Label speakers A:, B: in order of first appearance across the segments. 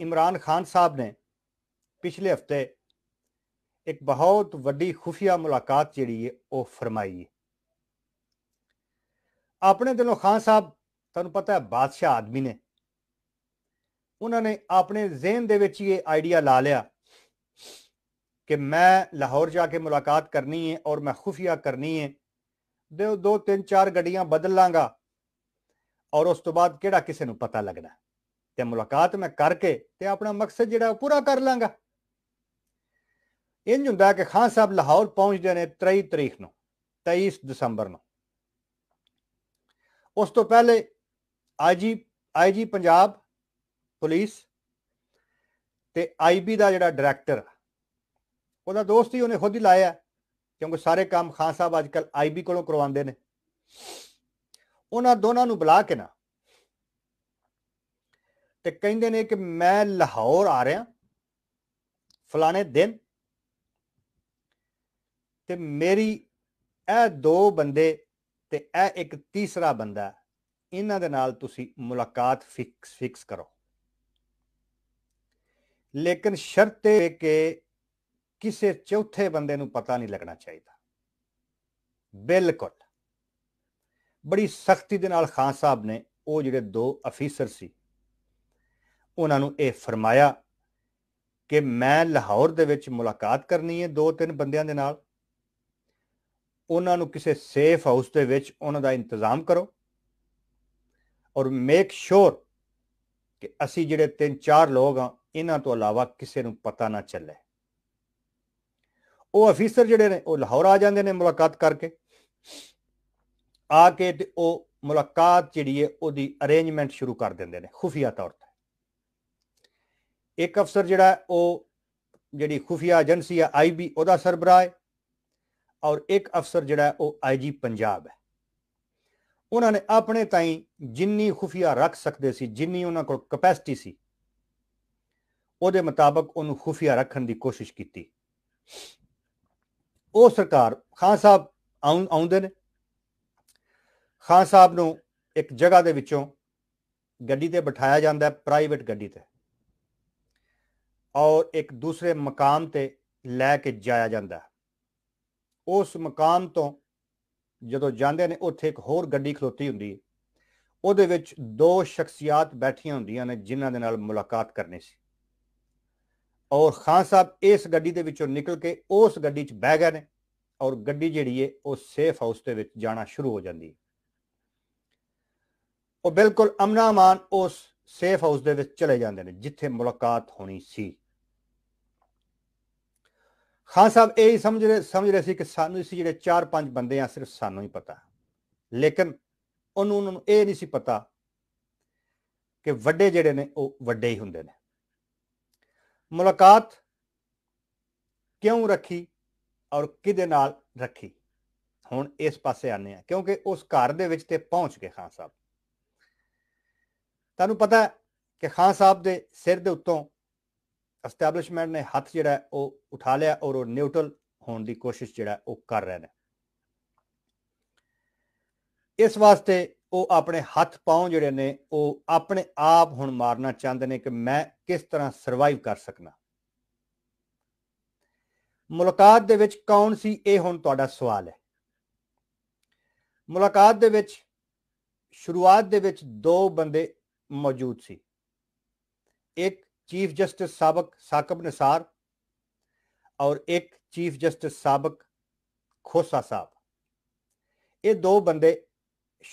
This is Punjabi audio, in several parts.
A: ਇਮਰਾਨ ਖਾਨ ਸਾਹਿਬ ਨੇ ਪਿਛਲੇ ਹਫਤੇ ਇੱਕ ਬਹੁਤ ਵੱਡੀ ਖੁਫੀਆ ਮੁਲਾਕਾਤ ਜਿਹੜੀ ਹੈ ਉਹ ਫਰਮਾਈ ਹੈ ਆਪਣੇ ਦਿਲੋਂ ਖਾਨ ਸਾਹਿਬ ਤੁਹਾਨੂੰ ਪਤਾ ਹੈ ਬਾਦਸ਼ਾਹ ਆਦਮੀ ਨੇ ਉਹਨਾਂ ਨੇ ਆਪਣੇ ਜ਼ਿਹਨ ਦੇ ਵਿੱਚ ਇਹ ਆਈਡੀਆ ਲਾ ਲਿਆ ਕਿ ਮੈਂ ਲਾਹੌਰ ਜਾ ਕੇ ਮੁਲਾਕਾਤ ਕਰਨੀ ਹੈ ਔਰ ਮੈਂ ਖੁਫੀਆ ਕਰਨੀ ਹੈ ਦੇ ਦੋ ਤਿੰਨ ਚਾਰ ਗੱਡੀਆਂ ਬਦਲ ਲਾਂਗਾ ਔਰ ਉਸ ਤੋਂ ਬਾਅਦ ਕਿਹੜਾ ਕਿਸੇ ਨੂੰ ਪਤਾ ਲੱਗਣਾ ਤੇ ਮੁਲਾਕਾਤ ਮੈਂ ਕਰਕੇ ਤੇ ਆਪਣਾ ਮਕਸਦ ਜਿਹੜਾ ਉਹ ਪੂਰਾ ਕਰ ਲਾਂਗਾ ਇੰਜ ਹੁੰਦਾ ਕਿ ਖਾਨ ਸਾਹਿਬ ਲਾਹੌਰ ਪਹੁੰਚਦੇ ਨੇ 23 ਤਰੀਕ ਨੂੰ 23 ਦਸੰਬਰ ਨੂੰ ਉਸ ਤੋਂ ਪਹਿਲੇ ਆਜੀ ਆਈਜੀ ਪੰਜਾਬ ਪੁਲਿਸ ਤੇ ਆਈਬੀ ਦਾ ਜਿਹੜਾ ਡਾਇਰੈਕਟਰ ਉਹਦਾ ਦੋਸਤ ਹੀ ਉਹਨੇ ਖੁਦ ਹੀ ਲਾਇਆ ਕਿਉਂਕਿ ਸਾਰੇ ਕੰਮ ਖਾਨ ਸਾਹਿਬ ਅੱਜਕੱਲ ਆਈਬੀ ਕੋਲੋਂ ਕਰਵਾਉਂਦੇ ਨੇ ਉਹਨਾਂ ਦੋਨਾਂ ਨੂੰ ਬੁਲਾ ਕੇ ਨਾ ਤੇ ਕਹਿੰਦੇ ਨੇ ਕਿ ਮੈਂ ਲਾਹੌਰ ਆ ਰਿਹਾ ਫਲਾਣੇ ਦਿਨ ਤੇ ਮੇਰੀ ਇਹ ਦੋ ਬੰਦੇ ਤੇ ਇਹ ਇੱਕ ਤੀਸਰਾ ਬੰਦਾ ਇਹਨਾਂ ਦੇ ਨਾਲ ਤੁਸੀਂ ਮੁਲਾਕਾਤ ਫਿਕਸ ਫਿਕਸ ਕਰੋ ਲੇਕਿਨ ਸ਼ਰਤ ਇਹ ਕਿ ਕਿਸੇ ਚੌਥੇ ਬੰਦੇ ਨੂੰ ਪਤਾ ਨਹੀਂ ਲੱਗਣਾ ਚਾਹੀਦਾ ਬਿਲਕੁਲ ਬੜੀ ਸਖਤੀ ਦੇ ਨਾਲ ਖਾਨ ਸਾਹਿਬ ਨੇ ਉਹ ਜਿਹੜੇ ਦੋ ਅਫੀਸਰ ਸੀ ਉਹਨਾਂ ਨੂੰ ਇਹ ਫਰਮਾਇਆ ਕਿ ਮੈਂ ਲਾਹੌਰ ਦੇ ਵਿੱਚ ਮੁਲਾਕਾਤ ਕਰਨੀ ਹੈ ਦੋ ਤਿੰਨ ਬੰਦਿਆਂ ਦੇ ਨਾਲ ਉਹਨਾਂ ਨੂੰ ਕਿਸੇ ਸੇਫ ਹਾਊਸ ਦੇ ਵਿੱਚ ਉਹਨਾਂ ਦਾ ਇੰਤਜ਼ਾਮ ਕਰੋ ਔਰ ਮੇਕ ਸ਼ੋਰ ਕਿ ਅਸੀਂ ਜਿਹੜੇ ਤਿੰਨ ਚਾਰ ਲੋਕ ਆ ਇਹਨਾਂ ਤੋਂ ਇਲਾਵਾ ਕਿਸੇ ਨੂੰ ਪਤਾ ਨਾ ਚੱਲੇ ਉਹ ਅਫੀਸਰ ਜਿਹੜੇ ਨੇ ਉਹ ਲਾਹੌਰ ਆ ਜਾਂਦੇ ਨੇ ਮੁਲਾਕਾਤ ਕਰਕੇ ਆ ਕੇ ਤੇ ਉਹ ਮੁਲਾਕਾਤ ਜਿਹੜੀ ਹੈ ਉਹਦੀ ਅਰੇਂਜਮੈਂਟ ਸ਼ੁਰੂ ਕਰ ਦਿੰਦੇ ਨੇ ਖੁਫੀਆ ਤੌਰ ਤੇ ਇੱਕ ਅਫਸਰ ਜਿਹੜਾ ਉਹ ਜਿਹੜੀ ਖੁਫੀਆ ਏਜੰਸੀ ਹੈ ਆਈਬੀ ਉਹਦਾ ਸਰਬਰਾਹ ਹੈ ਔਰ ਇੱਕ ਅਫਸਰ ਜਿਹੜਾ ਉਹ ਆਈਜੀ ਪੰਜਾਬ ਹੈ ਉਹਨਾਂ ਨੇ ਆਪਣੇ ਤਾਈਂ ਜਿੰਨੀ ਖੁਫੀਆ ਰੱਖ ਸਕਦੇ ਸੀ ਜਿੰਨੀ ਉਹਨਾਂ ਕੋਲ ਕਪੈਸਿਟੀ ਸੀ ਉਹਦੇ ਮੁਤਾਬਕ ਉਹਨੂੰ ਖੁਫੀਆ ਰੱਖਣ ਦੀ ਕੋਸ਼ਿਸ਼ ਕੀਤੀ ਉਹ ਸਰਕਾਰ ਖਾਨ ਸਾਹਿਬ ਆਉਂਦੇ ਨੇ ਖਾਨ ਸਾਹਿਬ ਨੂੰ ਇੱਕ ਜਗ੍ਹਾ ਦੇ ਵਿੱਚੋਂ ਗੱਡੀ ਤੇ ਬਿਠਾਇਆ ਜਾਂਦਾ ਹੈ ਪ੍ਰਾਈਵੇਟ ਗੱਡੀ ਤੇ ਔਰ ਇੱਕ ਦੂਸਰੇ ਮਕਾਮ ਤੇ ਲੈ ਕੇ ਜਾਇਆ ਜਾਂਦਾ ਉਸ ਮਕਾਮ ਤੋਂ ਜਦੋਂ ਜਾਂਦੇ ਨੇ ਉੱਥੇ ਇੱਕ ਹੋਰ ਗੱਡੀ ਖਲੋਤੀ ਹੁੰਦੀ ਹੈ ਉਹਦੇ ਵਿੱਚ ਦੋ ਸ਼ਖਸੀਅਤ ਬੈਠੀਆਂ ਹੁੰਦੀਆਂ ਨੇ ਜਿਨ੍ਹਾਂ ਦੇ ਨਾਲ ਮੁਲਾਕਾਤ ਕਰਨੀ ਸੀ ਔਰ ਖਾਨ ਸਾਹਿਬ ਇਸ ਗੱਡੀ ਦੇ ਵਿੱਚੋਂ ਨਿਕਲ ਕੇ ਉਸ ਗੱਡੀ 'ਚ ਬਹਿ ਗਏ ਨੇ ਔਰ ਗੱਡੀ ਜਿਹੜੀ ਹੈ ਉਹ ਸੇਫ ਹਾਊਸ ਦੇ ਵਿੱਚ ਜਾਣਾ ਸ਼ੁਰੂ ਹੋ ਜਾਂਦੀ ਹੈ ਉਹ ਬਿਲਕੁਲ ਅਮਨਾਮਾਨ ਉਸ ਸੇਫ ਹਾਊਸ ਦੇ ਵਿੱਚ ਚਲੇ ਜਾਂਦੇ ਨੇ ਜਿੱਥੇ ਮੁਲਾਕਾਤ ਹੋਣੀ ਸੀ ਖਾਨ ਸਾਹਿਬ ਇਹ ਹੀ ਸਮਝ ਰਹੇ ਸਮਝ ਰਹੇ ਸੀ ਕਿ ਸਾਨੂੰ ਇਸ ਜਿਹੜੇ 4-5 ਬੰਦੇ ਆ ਸਿਰਫ ਸਾਨੂੰ ਹੀ ਪਤਾ ਲੇਕਿਨ ਉਹਨੂੰ ਉਹਨਾਂ ਨੂੰ ਇਹ ਨਹੀਂ ਸੀ ਪਤਾ ਕਿ ਵੱਡੇ ਜਿਹੜੇ ਨੇ ਉਹ ਵੱਡੇ ਹੀ ਹੁੰਦੇ ਨੇ ਮੁਲਾਕਾਤ ਕਿਉਂ ਰੱਖੀ ਔਰ ਕਿਹਦੇ ਨਾਲ ਰੱਖੀ ਹੁਣ ਇਸ ਪਾਸੇ ਆਨੇ ਆ ਕਿਉਂਕਿ ਉਸ ਘਰ ਦੇ ਵਿੱਚ ਤੇ ਪਹੁੰਚ ਗਏ ਖਾਨ ਸਾਹਿਬ ਤੁਹਾਨੂੰ ਪਤਾ ਕਿ ਖਾਨ ਸਾਹਿਬ ਦੇ ਸਿਰ ਦੇ ਉੱਤੋਂ ਐਸਟੈਬਲਿਸ਼ਮੈਂਟ ਨੇ ਹੱਥ ਜਿਹੜਾ ਉਹ ਉਠਾ ਲਿਆ ਔਰ ਉਹ ਨਿਊਟਰਲ ਹੋਣ ਦੀ ਕੋਸ਼ਿਸ਼ ਜਿਹੜਾ ਉਹ ਕਰ ਰਹੇ ਨੇ ਇਸ ਵਾਸਤੇ ਉਹ ਆਪਣੇ ਹੱਥ ਪਾਉ ਜਿਹੜੇ ਨੇ ਉਹ ਆਪਣੇ ਆਪ ਹੁਣ ਮਾਰਨਾ ਚਾਹੁੰਦੇ ਨੇ ਕਿ ਮੈਂ ਕਿਸ ਤਰ੍ਹਾਂ ਸਰਵਾਈਵ ਕਰ ਸਕਣਾ ਮੁਲਾਕਾਤ ਦੇ ਵਿੱਚ ਕੌਣ ਸੀ ਇਹ ਹੁਣ ਤੁਹਾਡਾ ਸਵਾਲ ਹੈ ਮੁਲਾਕਾਤ ਦੇ ਵਿੱਚ ਸ਼ੁਰੂਆਤ ਦੇ ਵਿੱਚ ਦੋ ਬੰਦੇ ਮੌਜੂਦ ਸੀ ਇੱਕ ਚੀਫ ਜਸਟਿਸ ਸਾਬਕ ਸਾਕਬ ਨਸਾਰ ਔਰ ਇੱਕ ਚੀਫ ਜਸਟਿਸ ਸਾਬਕ ਖੋਸਾ ਸਾਹਿਬ ਇਹ ਦੋ ਬੰਦੇ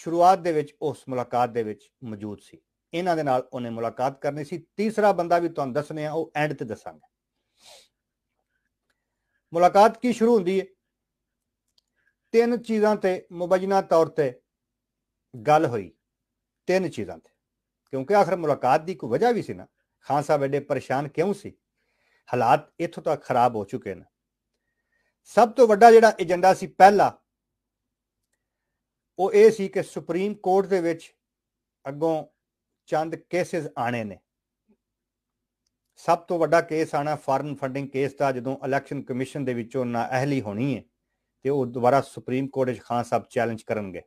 A: ਸ਼ੁਰੂਆਤ ਦੇ ਵਿੱਚ ਉਸ ਮੁਲਾਕਾਤ ਦੇ ਵਿੱਚ ਮੌਜੂਦ ਸੀ ਇਹਨਾਂ ਦੇ ਨਾਲ ਉਹਨੇ ਮੁਲਾਕਾਤ ਕਰਨੀ ਸੀ ਤੀਸਰਾ ਬੰਦਾ ਵੀ ਤੁਹਾਨੂੰ ਦੱਸਨੇ ਆ ਉਹ ਐਂਡ ਤੇ ਦੱਸਾਂਗਾ ਮੁਲਾਕਾਤ ਕੀ ਸ਼ੁਰੂ ਹੁੰਦੀ ਹੈ ਤਿੰਨ ਚੀਜ਼ਾਂ ਤੇ ਮੁਬਜਨਾ ਤੌਰ ਤੇ ਗੱਲ ਹੋਈ ਤਿੰਨ ਚੀਜ਼ਾਂ ਤੇ ਕਿਉਂਕਿ ਆਖਰ ਮੁਲਾਕਾਤ ਦੀ ਕੋਈ ਵਜ੍ਹਾ ਵੀ ਸੀ ਨਾ ਖਾਨ ਸਾਹਿਬ ਐਡੇ ਪਰੇਸ਼ਾਨ ਕਿਉਂ ਸੀ ਹਾਲਾਤ ਇੱਥੋਂ ਤੱਕ ਖਰਾਬ ਹੋ ਚੁੱਕੇ ਨੇ ਸਭ ਤੋਂ ਵੱਡਾ ਜਿਹੜਾ ਏਜੰਡਾ ਸੀ ਪਹਿਲਾ ਉਹ ਇਹ ਸੀ ਕਿ ਸੁਪਰੀਮ ਕੋਰਟ ਦੇ ਵਿੱਚ ਅੱਗੋਂ ਚੰਦ ਕੇਸਿਸ ਆਣੇ ਨੇ ਸਭ ਤੋਂ ਵੱਡਾ ਕੇਸ ਆਣਾ ਫਾਰਨ ਫੰਡਿੰਗ ਕੇਸ ਦਾ ਜਦੋਂ ਇਲੈਕਸ਼ਨ ਕਮਿਸ਼ਨ ਦੇ ਵਿੱਚੋਂ ਨਾ ਅਹਲੀ ਹੋਣੀ ਹੈ ਤੇ ਉਹ ਦੁਬਾਰਾ ਸੁਪਰੀਮ ਕੋਰਟ ਵਿੱਚ ਖਾਨ ਸਾਹਿਬ ਚੈਲੰਜ ਕਰਨਗੇ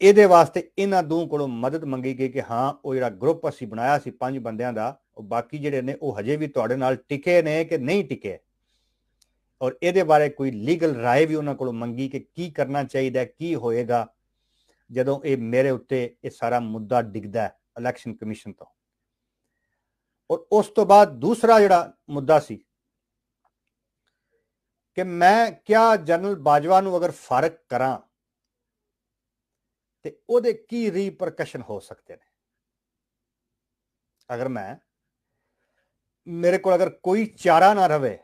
A: ਇਹਦੇ ਵਾਸਤੇ ਇਹਨਾਂ ਦੋ ਕੋਲੋਂ ਮਦਦ ਮੰਗੀ ਗਈ ਕਿ ਹਾਂ ਉਹ ਜਿਹੜਾ ਗਰੁੱਪ ਅਸੀਂ ਬਣਾਇਆ ਸੀ ਪੰਜ ਬੰਦਿਆਂ ਦਾ ਉਹ ਬਾਕੀ ਜਿਹੜੇ ਨੇ ਉਹ ਹਜੇ ਵੀ ਤੁਹਾਡੇ ਨਾਲ ਟਿਕੇ ਨੇ ਕਿ ਨਹੀਂ ਟਿਕੇ ਔਰ ਇਹਦੇ ਬਾਰੇ ਕੋਈ ਲੀਗਲ رائے ਵੀ ਉਹਨਾਂ ਕੋਲੋਂ ਮੰਗੀ ਕਿ ਕੀ ਕਰਨਾ ਚਾਹੀਦਾ ਕੀ ਹੋਏਗਾ ਜਦੋਂ ਇਹ ਮੇਰੇ ਉੱਤੇ ਇਹ ਸਾਰਾ ਮੁੱਦਾ ਡਿੱਗਦਾ ਹੈ ਇਲੈਕਸ਼ਨ ਕਮਿਸ਼ਨ ਤੋਂ ਔਰ ਉਸ ਤੋਂ ਬਾਅਦ ਦੂਸਰਾ ਜਿਹੜਾ ਮੁੱਦਾ ਸੀ ਕਿ ਮੈਂ ਕਿਹਾ ਜਨਰਲ ਬਾਜਵਾ ਨੂੰ ਅਗਰ ਫਰਕ ਕਰਾਂ ਤੇ ਉਹਦੇ ਕੀ ਰੀਪਰਕਸ਼ਨ ਹੋ ਸਕਦੇ ਨੇ ਅਗਰ ਮੈਂ ਮੇਰੇ ਕੋਲ ਅਗਰ ਕੋਈ ਚਾਰਾ ਨਾ ਰਵੇ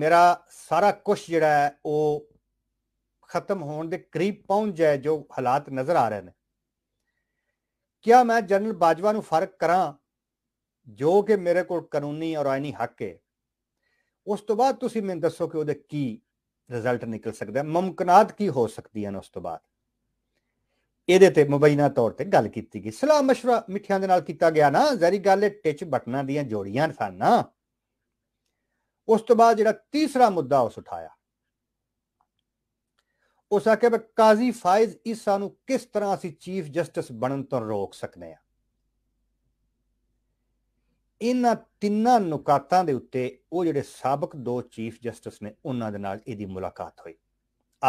A: ਮੇਰਾ ਸਾਰਾ ਕੁਝ ਜਿਹੜਾ ਹੈ ਉਹ ਖਤਮ ਹੋਣ ਦੇ ਕਰੀਬ ਪਹੁੰਚ ਜਾਏ ਜੋ ਹਾਲਾਤ ਨਜ਼ਰ ਆ ਰਹੇ ਨੇ ਕਿਆ ਮੈਂ ਜਨਰਲ ਬਾਜਵਾ ਨੂੰ ਫਰਕ ਕਰਾਂ ਜੋ ਕਿ ਮੇਰੇ ਕੋਲ ਕਾਨੂੰਨੀ ਔਰ ਆਇਨੀ ਹੱਕ ਹੈ ਉਸ ਤੋਂ ਬਾਅਦ ਤੁਸੀਂ ਮੈਨੂੰ ਦੱਸੋ ਕਿ ਉਹਦੇ ਕੀ ਰਿਜ਼ਲਟ ਨਿਕਲ ਸਕਦਾ ਹੈ ਮਮਕਨਾਤ ਕੀ ਹੋ ਸਕਦੀ ਹੈ ਉਸ ਤੋਂ ਬਾਅਦ ਇਹਦੇ ਤੇ ਮੁਬੈਨਾ ਤੌਰ ਤੇ ਗੱਲ ਕੀਤੀ ਗਈ ਸਲਾਹ مشورہ ਮਿੱਠਿਆਂ ਦੇ ਨਾਲ ਕੀਤਾ ਗਿਆ ਨਾ ਜ਼ਰੀ ਗੱਲ ਹੈ ਟਿਚ ਬਟਨਾਂ ਦੀਆਂ ਜੋੜੀਆਂ ਸਨ ਨਾ ਉਸ ਤੋਂ ਬਾਅਦ ਜਿਹੜਾ ਤੀਸਰਾ ਮੁੱਦਾ ਉਸ ਉਠਾਇਆ ਉਸ ਆਕੇ ਕਿ ਕਾਜ਼ੀ ਫਾਇਜ਼ ਇਸਾ ਨੂੰ ਕਿਸ ਤਰ੍ਹਾਂ ਅਸੀਂ ਚੀਫ ਜਸਟਿਸ ਬਣਨ ਤੋਂ ਰੋਕ ਸਕਨੇ ਆ ਇਹਨਾਂ ਤਿੰਨਾਂ ਨੁਕਾਤਾਂ ਦੇ ਉੱਤੇ ਉਹ ਜਿਹੜੇ ਸਾਬਕ ਦੋ ਚੀਫ ਜਸਟਿਸ ਨੇ ਉਹਨਾਂ ਦੇ ਨਾਲ ਇਹਦੀ ਮੁਲਾਕਾਤ ਹੋਈ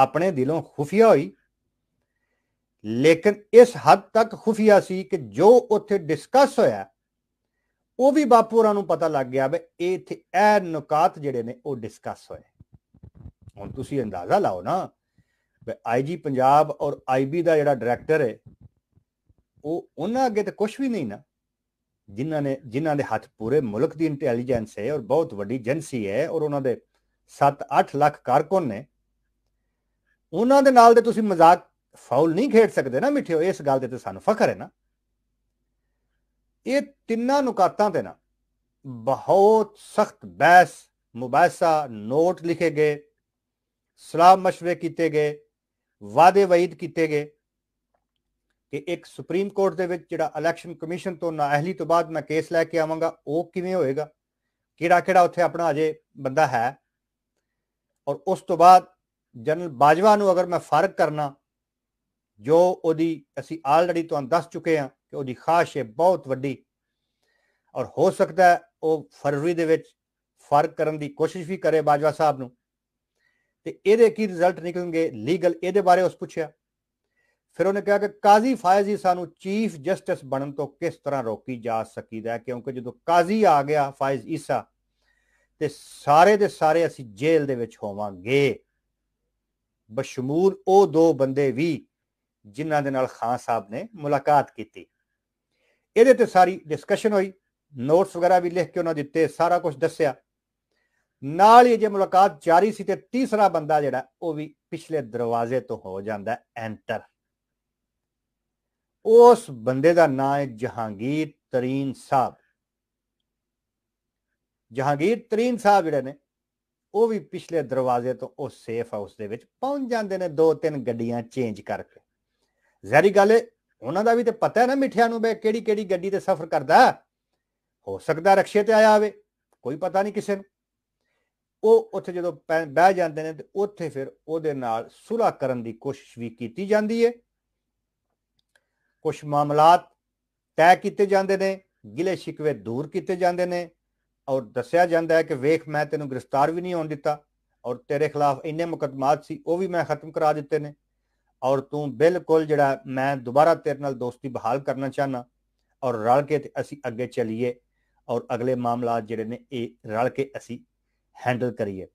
A: ਆਪਣੇ ਦਿਲੋਂ ਖੁਫੀਆ ਹੋਈ ਲੇਕਿਨ ਇਸ ਹੱਦ ਤੱਕ ਖੁਫੀਆ ਸੀ ਕਿ ਜੋ ਉੱਥੇ ਡਿਸਕਸ ਹੋਇਆ ਉਹ ਵੀ ਬਾਪੂ ਹੋਰਾਂ ਨੂੰ ਪਤਾ ਲੱਗ ਗਿਆ ਵੀ ਇਹ ਇੱਥੇ ਇਹ ਨੁਕਾਤ ਜਿਹੜੇ ਨੇ ਉਹ ਡਿਸਕਸ ਹੋਏ ਹੁਣ ਤੁਸੀਂ ਅੰਦਾਜ਼ਾ ਲਾਓ ਨਾ ਵੀ ਆਈਜੀ ਪੰਜਾਬ ਔਰ ਆਈਬੀ ਦਾ ਜਿਹੜਾ ਡਾਇਰੈਕਟਰ ਹੈ ਉਹ ਉਹਨਾਂ ਅੱਗੇ ਤੇ ਕੁਝ ਵੀ ਨਹੀਂ ਨਾ ਜਿਨ੍ਹਾਂ ਨੇ ਜਿਨ੍ਹਾਂ ਦੇ ਹੱਥ ਪੂਰੇ ਮੁਲਕ ਦੀ ਇੰਟੈਲੀਜੈਂਸ ਹੈ ਔਰ ਬਹੁਤ ਵੱਡੀ ਏਜੰਸੀ ਹੈ ਔਰ ਉਹਨਾਂ ਦੇ 7-8 ਲੱਖ ਕਾਰਕੁਨ ਨੇ ਉਹਨਾਂ ਦੇ ਨਾਲ ਦੇ ਤੁਸੀਂ ਮਜ਼ਾਕ ਫਾਉਲ ਨਹੀਂ ਖੇਡ ਸਕਦੇ ਨਾ ਮਿੱਠਿਓ ਇਸ ਗੱਲ ਦੇ ਤੇ ਸਾਨੂੰ ਫਖਰ ਹੈ ਨਾ ਇਹ ਤਿੰਨਾਂ ਨੁਕਾਤਾਂ ਤੇ ਨਾ ਬਹੁਤ ਸਖਤ ਬਹਿਸ ਮੁਬਾਸਾ ਨੋਟ ਲਿਖੇ ਗਏ ਸਲਾਮ مشਵੇ ਕੀਤੇ ਗਏ ਵਾਦੇ ਵਾਇਦ ਕੀਤੇ ਗਏ ਕਿ ਇੱਕ ਸੁਪਰੀਮ ਕੋਰਟ ਦੇ ਵਿੱਚ ਜਿਹੜਾ ਇਲੈਕਸ਼ਨ ਕਮਿਸ਼ਨ ਤੋਂ ਨਾਅਹਲੀ ਤੋਂ ਬਾਅਦ ਮੈਂ ਕੇਸ ਲੈ ਕੇ ਆਵਾਂਗਾ ਉਹ ਕਿਵੇਂ ਹੋਏਗਾ ਕਿਹੜਾ ਕਿਹੜਾ ਉੱਥੇ ਆਪਣਾ ਅਜੇ ਬੰਦਾ ਹੈ ਔਰ ਉਸ ਤੋਂ ਬਾਅਦ ਜਨਰਲ ਬਾਜਵਾ ਨੂੰ ਅਗਰ ਮੈਂ ਫਰਕ ਕਰਨਾ ਜੋ ਉਹਦੀ ਅਸੀਂ ਆਲਰੇਡੀ ਤੁਹਾਨੂੰ ਦੱਸ ਚੁੱਕੇ ਹਾਂ ਕਿ ਉਹਦੀ ਖਾਸ਼ ਹੈ ਬਹੁਤ ਵੱਡੀ ਔਰ ਹੋ ਸਕਦਾ ਉਹ ਫਰਵਰੀ ਦੇ ਵਿੱਚ ਫਰਕ ਕਰਨ ਦੀ ਕੋਸ਼ਿਸ਼ ਵੀ ਕਰੇ ਬਾਜਵਾ ਸਾਹਿਬ ਨੂੰ ਤੇ ਇਹਦੇ ਕੀ ਰਿਜ਼ਲਟ ਨਿਕਲਣਗੇ ਲੀਗਲ ਇਹਦੇ ਬਾਰੇ ਉਸ ਪੁੱਛਿਆ ਫਿਰ ਉਹਨੇ ਕਿਹਾ ਕਿ ਕਾਜ਼ੀ ਫਾਇਜ਼ੀ ਸਾਨੂੰ ਚੀਫ ਜਸਟਿਸ ਬਣਨ ਤੋਂ ਕਿਸ ਤਰ੍ਹਾਂ ਰੋਕੀ ਜਾ ਸਕੀਦਾ ਕਿਉਂਕਿ ਜਦੋਂ ਕਾਜ਼ੀ ਆ ਗਿਆ ਫਾਇਜ਼ ਈਸਾ ਤੇ ਸਾਰੇ ਦੇ ਸਾਰੇ ਅਸੀਂ ਜੇਲ੍ਹ ਦੇ ਵਿੱਚ ਹੋਵਾਂਗੇ ਬਸ਼ਮੂਰ ਉਹ ਦੋ ਬੰਦੇ ਵੀ ਜਿਨ੍ਹਾਂ ਦੇ ਨਾਲ ਖਾਨ ਸਾਹਿਬ ਨੇ ਮੁਲਾਕਾਤ ਕੀਤੀ ਇਹਦੇ ਤੇ ਸਾਰੀ ਡਿਸਕਸ਼ਨ ਹੋਈ ਨੋਟਸ ਵਗੈਰਾ ਵੀ ਲਿਖ ਕੇ ਉਹਨਾਂ ਦਿੱਤੇ ਸਾਰਾ ਕੁਝ ਦੱਸਿਆ ਨਾਲ ਹੀ ਜੇ ਮੁਲਾਕਾਤ ਜਾਰੀ ਸੀ ਤੇ ਤੀਸਰਾ ਬੰਦਾ ਜਿਹੜਾ ਉਹ ਵੀ ਪਿਛਲੇ ਦਰਵਾਜ਼ੇ ਤੋਂ ਹੋ ਜਾਂਦਾ ਐਂਟਰ ਉਸ ਬੰਦੇ ਦਾ ਨਾਮ ਹੈ ਜਹਾਂਗੀਰ ਤਰੀਨ ਸਾਹਿਬ ਜਹਾਂਗੀਰ ਤਰੀਨ ਸਾਹਿਬ ਜਿਹੜੇ ਨੇ ਉਹ ਵੀ ਪਿਛਲੇ ਦਰਵਾਜ਼ੇ ਤੋਂ ਉਹ ਸੇਫ ਹਾਊਸ ਦੇ ਵਿੱਚ ਪਹੁੰਚ ਜਾਂਦੇ ਨੇ ਦੋ ਤਿੰਨ ਗੱਡੀਆਂ ਚੇਂਜ ਕਰਕੇ ਜ਼ਹਿਰੀ ਗੱਲ ਹੈ ਉਹਨਾਂ ਦਾ ਵੀ ਤੇ ਪਤਾ ਹੈ ਨਾ ਮਿੱਠਿਆਂ ਨੂੰ ਬੇ ਕਿਹੜੀ ਕਿਹੜੀ ਗੱਡੀ ਤੇ ਸਫ਼ਰ ਕਰਦਾ ਹੋ ਸਕਦਾ ਰਕਸ਼ੇ ਤੇ ਆਇਆ ਹੋਵੇ ਕੋਈ ਪਤਾ ਨਹੀਂ ਕਿਸੇ ਨੂੰ ਉਹ ਉੱਥੇ ਜਦੋਂ ਬਹਿ ਜਾਂਦੇ ਨੇ ਤੇ ਉੱਥੇ ਫਿਰ ਉਹਦੇ ਨਾਲ ਸੁਲਾ ਕਰਨ ਦੀ ਕੋਸ਼ਿਸ਼ ਵੀ ਕੀਤੀ ਜਾਂਦੀ ਹੈ ਕੁਝ ਮਾਮਲਾਤ ਤੈਅ ਕੀਤੇ ਜਾਂਦੇ ਨੇ ਗਿਲੇ ਸ਼ਿਕਵੇ ਦੂਰ ਕੀਤੇ ਜਾਂਦੇ ਨੇ ਔਰ ਦੱਸਿਆ ਜਾਂਦਾ ਹੈ ਕਿ ਵੇਖ ਮੈਂ ਤੈਨੂੰ ਗ੍ਰਿਫਤਾਰ ਵੀ ਨਹੀਂ ਹੋਣ ਦਿੱਤਾ ਔਰ ਤੇਰੇ ਖਿਲਾਫ ਇੰਨੇ ਮੁਕਦਮਾਤ ਸੀ ਉਹ ਵੀ ਮੈਂ ਖਤਮ ਕਰਾ ਦਿੱਤੇ ਨੇ ਔਰ ਤੂੰ ਬਿਲਕੁਲ ਜਿਹੜਾ ਮੈਂ ਦੁਬਾਰਾ ਤੇਰੇ ਨਾਲ ਦੋਸਤੀ ਬਹਾਲ ਕਰਨਾ ਚਾਹਨਾ ਔਰ ਰਲ ਕੇ ਅਸੀਂ ਅੱਗੇ ਚੱਲੀਏ ਔਰ ਅਗਲੇ ਮਾਮਲਾ ਜਿਹੜੇ ਨੇ ਇਹ ਰਲ ਕੇ ਅਸੀਂ ਹੈਂਡਲ ਕਰੀਏ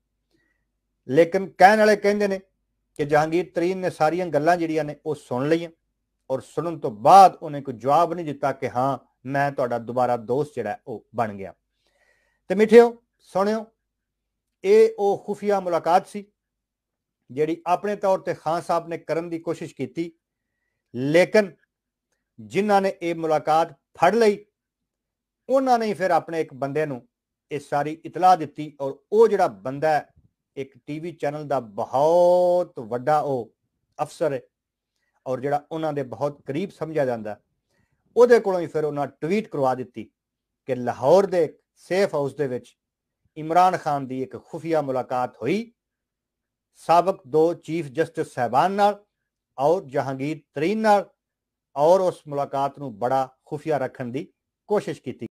A: ਲੇਕਿਨ ਕਹਿਣ ਵਾਲੇ ਕਹਿੰਦੇ ਨੇ ਕਿ ਜਹਾਂਗੀਰ ਤਰੀਨ ਨੇ ਸਾਰੀਆਂ ਗੱਲਾਂ ਜਿਹੜੀਆਂ ਨੇ ਉਹ ਸੁਣ ਲਈਆਂ ਔਰ ਸੁਣਨ ਤੋਂ ਬਾਅਦ ਉਹਨੇ ਕੋਈ ਜਵਾਬ ਨਹੀਂ ਦਿੱਤਾ ਕਿ ਹਾਂ ਮੈਂ ਤੁਹਾਡਾ ਦੁਬਾਰਾ ਦੋਸਤ ਜਿਹੜਾ ਉਹ ਬਣ ਗਿਆ ਤੇ ਮਿੱਠਿਓ ਸੁਣਿਓ ਇਹ ਉਹ ਖੁਫੀਆ ਮੁਲਾਕਾਤ ਸੀ ਜਿਹੜੀ ਆਪਣੇ ਤੌਰ ਤੇ ਖਾਨ ਸਾਹਿਬ ਨੇ ਕਰਨ ਦੀ ਕੋਸ਼ਿਸ਼ ਕੀਤੀ ਲੇਕਿਨ ਜਿਨ੍ਹਾਂ ਨੇ ਇਹ ਮੁਲਾਕਾਤ ਫੜ ਲਈ ਉਹਨਾਂ ਨੇ ਫਿਰ ਆਪਣੇ ਇੱਕ ਬੰਦੇ ਨੂੰ ਇਹ ਸਾਰੀ ਇਤਲਾਹ ਦਿੱਤੀ ਔਰ ਉਹ ਜਿਹੜਾ ਬੰਦਾ ਇੱਕ ਟੀਵੀ ਚੈਨਲ ਦਾ ਬਹੁਤ ਵੱਡਾ ਉਹ ਅਫਸਰ ਹੈ ਔਰ ਜਿਹੜਾ ਉਹਨਾਂ ਦੇ ਬਹੁਤ ਕਰੀਬ ਸਮਝਿਆ ਜਾਂਦਾ ਉਹਦੇ ਕੋਲੋਂ ਹੀ ਫਿਰ ਉਹਨਾਂ ਟਵੀਟ ਕਰਵਾ ਦਿੱਤੀ ਕਿ ਲਾਹੌਰ ਦੇ ਸੇਫ ਹਾਊਸ ਦੇ ਵਿੱਚ ਇਮਰਾਨ ਖਾਨ ਦੀ ਇੱਕ ਖੁਫੀਆ ਮੁਲਾਕਾਤ ਹੋਈ ਸਾਬਕ ਦੋ ਚੀਫ ਜਸਟਿਸ ਸਹਿਬਾਨ ਨਾਲ ਔਰ ਜਹਾਂਗੀਰ ਤਰੀਨ ਨਾਲ ਔਰ ਉਸ ਮੁਲਾਕਾਤ ਨੂੰ ਬੜਾ ਖੁਫੀਆ ਰੱਖਣ ਦੀ ਕੋਸ਼ਿਸ਼ ਕੀਤੀ